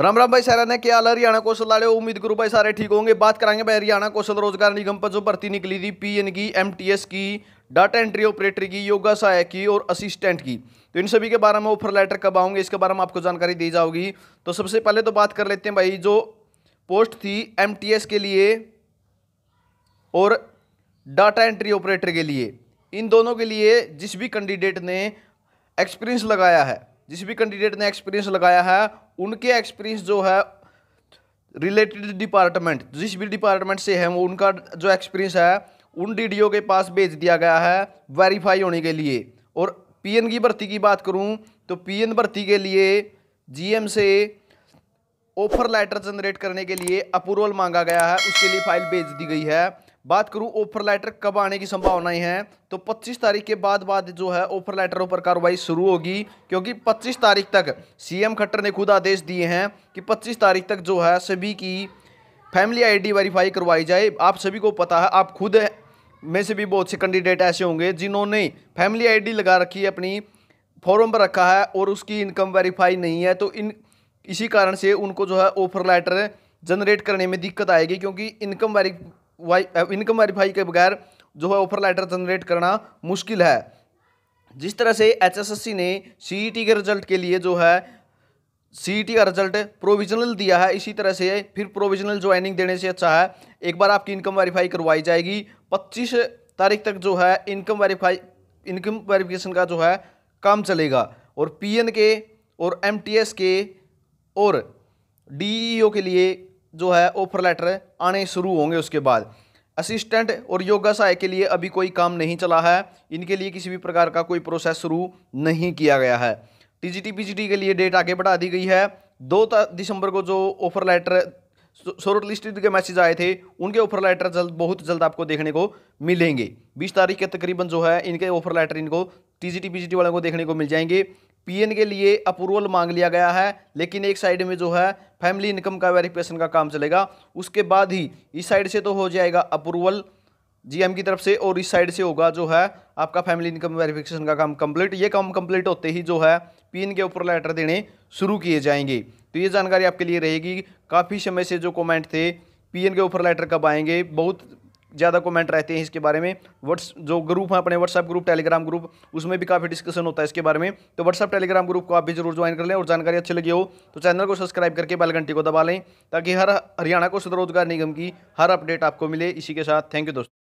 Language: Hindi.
राम राम भाई सारा ने क्या हाल हरियाणा कौशल वाले उम्मीद करूँ भाई सारे ठीक होंगे बात करेंगे भाई हरियाणा कौशल रोजगार निगम पर जो भर्ती निकली थी पीएन की एमटीएस की डाटा एंट्री ऑपरेटर की योगा सहायक की और असिस्टेंट की तो इन सभी के बारे में ऑफर लेटर कब आऊँगे इसके बारे में आपको जानकारी दी जाओगी तो सबसे पहले तो बात कर लेते हैं भाई जो पोस्ट थी एम के लिए और डाटा एंट्री ऑपरेटर के लिए इन दोनों के लिए जिस भी कैंडिडेट ने एक्सपीरियंस लगाया है जिस भी कैंडिडेट ने एक्सपीरियंस लगाया है उनके एक्सपीरियंस जो है रिलेटेड डिपार्टमेंट जिस भी डिपार्टमेंट से है वो उनका जो एक्सपीरियंस है उन डी के पास भेज दिया गया है वेरीफाई होने के लिए और पी की भर्ती की बात करूँ तो पी भर्ती के लिए जी से ऑफर लेटर जनरेट करने के लिए अप्रूवल मांगा गया है उसके लिए फाइल भेज दी गई है बात करूं ऑफर लेटर कब आने की संभावनाएं हैं तो 25 तारीख के बाद बाद जो है ऑफर लेटरों पर कार्रवाई शुरू होगी क्योंकि 25 तारीख तक सीएम खट्टर ने खुद आदेश दिए हैं कि 25 तारीख तक जो है सभी की फैमिली आईडी वेरीफाई करवाई जाए आप सभी को पता है आप खुद में से भी बहुत से कैंडिडेट ऐसे होंगे जिन्होंने फैमिली आई लगा रखी है अपनी फॉर्म पर रखा है और उसकी इनकम वेरीफाई नहीं है तो इन इसी कारण से उनको जो है ऑफर लेटर जनरेट करने में दिक्कत आएगी क्योंकि income verify income verify के बगैर जो है ऑफर लेटर जनरेट करना मुश्किल है जिस तरह से एचएसएससी ने सीईटी e के रिजल्ट के लिए जो है सीईटी e का रिजल्ट प्रोविजनल दिया है इसी तरह से फिर प्रोविजनल ज्वाइनिंग देने से अच्छा है एक बार आपकी इनकम वेरीफाई करवाई जाएगी 25 तारीख तक जो है इनकम वेरीफाई इनकम वेरिफिकेशन का जो है काम चलेगा और पीएन के और एमटीएस के और डीईओ e के लिए जो है ऑफर लेटर आने शुरू होंगे उसके बाद असिस्टेंट और योगा सहायक के लिए अभी कोई काम नहीं चला है इनके लिए किसी भी प्रकार का कोई प्रोसेस शुरू नहीं किया गया है टीजीटी पीजीटी के लिए डेट आगे बढ़ा दी गई है दो दिसंबर को जो ऑफर लेटर शॉर्ट लिस्टेड के मैसेज आए थे उनके ऑफर लेटर जल्द बहुत जल्द आपको देखने को मिलेंगे बीस तारीख के तकरीबन जो है इनके ऑफर लेटर इनको टीजीटी पीजीटी वालों को देखने को मिल जाएंगे पीएन के लिए अप्रूवल मांग लिया गया है लेकिन एक साइड में जो है फैमिली इनकम का वेरिफिकेशन का काम चलेगा उसके बाद ही इस साइड से तो हो जाएगा अप्रूवल जीएम की तरफ से और इस साइड से होगा जो है आपका फैमिली इनकम वेरिफिकेशन का काम कंप्लीट ये काम कंप्लीट होते ही जो है पीएन के ऊपर लेटर देने शुरू किए जाएंगे तो ये जानकारी आपके लिए रहेगी काफ़ी समय से जो कॉमेंट थे पी के ऊपर लेटर कब आएंगे बहुत ज़्यादा कमेंट रहते हैं इसके बारे में व्हाट्स जो ग्रुप है अपने व्हाट्सअप ग्रुप टेलीग्राम ग्रुप उसमें भी काफ़ी डिस्कशन होता है इसके बारे में तो व्हाट्सएप टेलीग्राम ग्रुप को आप भी जरूर ज्वाइन कर लें और जानकारी अच्छी लगी हो तो चैनल को सब्सक्राइब करके बेल घंटी को दबा लें ताकि हर हरियाणा को स्वरोजगार निगम की हर अपडेट आपको मिले इसी के साथ थैंक यू दोस्तों